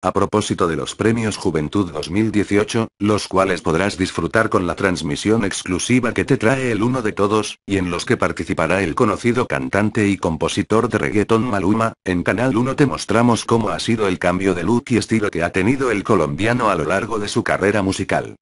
A propósito de los premios Juventud 2018, los cuales podrás disfrutar con la transmisión exclusiva que te trae el uno de todos, y en los que participará el conocido cantante y compositor de reggaeton Maluma, en Canal 1 te mostramos cómo ha sido el cambio de look y estilo que ha tenido el colombiano a lo largo de su carrera musical.